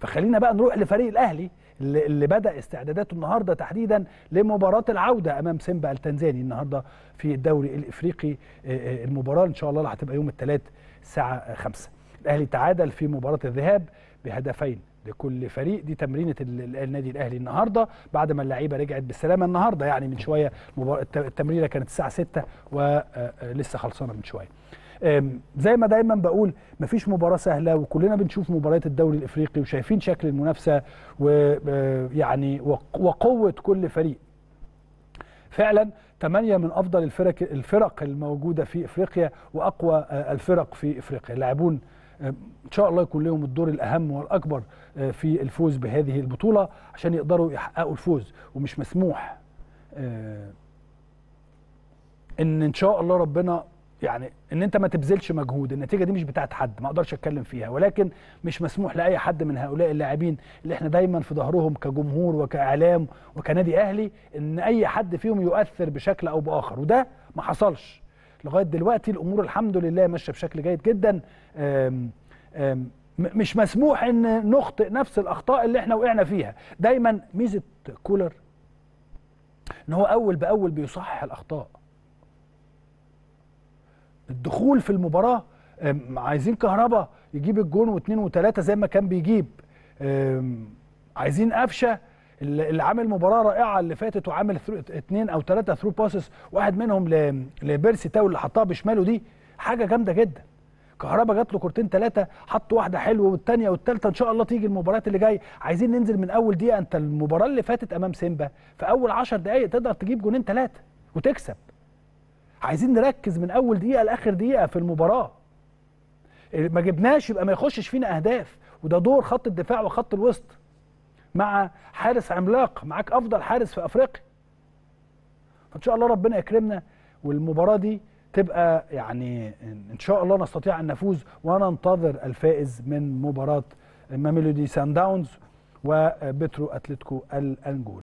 فخلينا بقى نروح لفريق الاهلي اللي, بدا استعداداته النهارده تحديدا لمباراه العوده امام سيمبا التنزاني النهارده في الدوري الافريقي آه، آه، المباراه ان شاء الله اللي هتبقى يوم الثلاث الساعه 5 الاهلي تعادل في مباراه الذهاب بهدفين لكل فريق دي تمرينه النادي الاهلي النهارده بعد ما اللعيبه رجعت بالسلامه النهارده يعني من شويه التمرينه كانت الساعه 6 ولسه آه، آه، خلصانه من شويه زي ما دايما بقول مفيش مباراه سهله وكلنا بنشوف مباريات الدوري الافريقي وشايفين شكل المنافسه ويعني آه، وقوه كل فريق فعلا ثمانية من أفضل الفرق الفرق الموجودة في إفريقيا وأقوى الفرق في إفريقيا لاعبون ان شاء الله يكون لهم الدور الاهم والاكبر آه، في الفوز بهذه البطوله عشان يقدروا يحققوا الفوز ومش مسموح آه، ان ان شاء الله ربنا يعني ان انت ما تبذلش مجهود النتيجه دي مش بتاعت حد ما اقدرش اتكلم فيها ولكن مش مسموح لاي حد من هؤلاء اللاعبين اللي احنا دايما في ظهرهم كجمهور وكاعلام وكنادي اهلي ان اي حد فيهم يؤثر بشكل او باخر وده ما حصلش لغايه دلوقتي الامور الحمد لله ماشيه بشكل جيد جدا آم آم مش مسموح ان نخطئ نفس الاخطاء اللي احنا وقعنا فيها دايما ميزه كولر ان هو اول باول بيصحح الاخطاء الدخول في المباراه عايزين كهربا يجيب الجون واثنين وثلاثه زي ما كان بيجيب عايزين قفشه اللي عامل مباراه رائعه اللي فاتت وعامل اثنين او ثلاثه ثرو باسس واحد منهم لبيرسي تاو اللي حطها بشماله دي حاجه جامده جدا كهربا جات له كورتين ثلاثه حط واحده حلوه والثانيه والثالثه ان شاء الله تيجي المباريات اللي جايه عايزين ننزل من اول دقيقه انت المباراه اللي فاتت امام سيمبا في اول 10 دقائق تقدر تجيب جونين ثلاثه وتكسب عايزين نركز من اول دقيقه لاخر دقيقه في المباراه ما جبناش يبقى ما يخشش فينا اهداف وده دور خط الدفاع وخط الوسط مع حارس عملاق معاك افضل حارس في افريقيا فان شاء الله ربنا يكرمنا والمباراه دي تبقى يعني ان شاء الله نستطيع ان نفوز وننتظر الفائز من مباراه ماميلودي سان داونز وبترو اتلتيكو الانجول